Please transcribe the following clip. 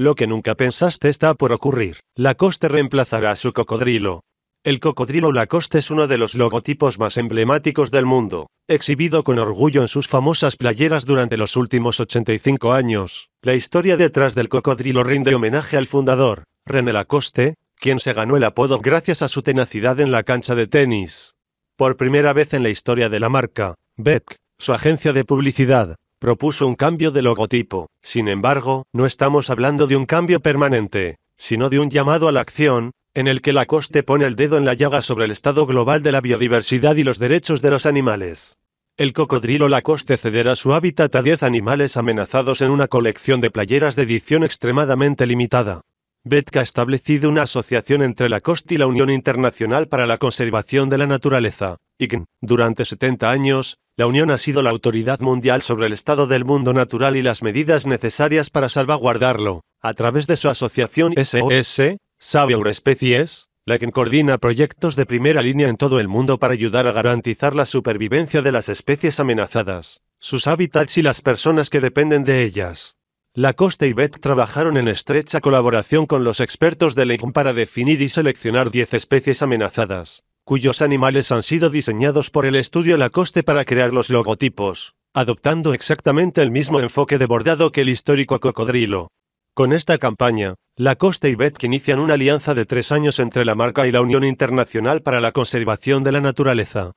Lo que nunca pensaste está por ocurrir. Lacoste reemplazará a su cocodrilo. El cocodrilo Lacoste es uno de los logotipos más emblemáticos del mundo, exhibido con orgullo en sus famosas playeras durante los últimos 85 años. La historia detrás del cocodrilo rinde homenaje al fundador, René Lacoste, quien se ganó el apodo gracias a su tenacidad en la cancha de tenis. Por primera vez en la historia de la marca, Beck, su agencia de publicidad, propuso un cambio de logotipo. Sin embargo, no estamos hablando de un cambio permanente, sino de un llamado a la acción, en el que Lacoste pone el dedo en la llaga sobre el estado global de la biodiversidad y los derechos de los animales. El cocodrilo Lacoste cederá su hábitat a 10 animales amenazados en una colección de playeras de edición extremadamente limitada. Betka ha establecido una asociación entre Lacoste y la Unión Internacional para la Conservación de la Naturaleza, IGN. Durante 70 años, la Unión ha sido la autoridad mundial sobre el estado del mundo natural y las medidas necesarias para salvaguardarlo, a través de su asociación SOS, Savior Especies, la que coordina proyectos de primera línea en todo el mundo para ayudar a garantizar la supervivencia de las especies amenazadas, sus hábitats y las personas que dependen de ellas. La Costa y Beth trabajaron en estrecha colaboración con los expertos de IGM para definir y seleccionar 10 especies amenazadas, cuyos animales han sido diseñados por el estudio Lacoste para crear los logotipos, adoptando exactamente el mismo enfoque de bordado que el histórico cocodrilo. Con esta campaña, Lacoste y Betk inician una alianza de tres años entre la marca y la Unión Internacional para la Conservación de la Naturaleza,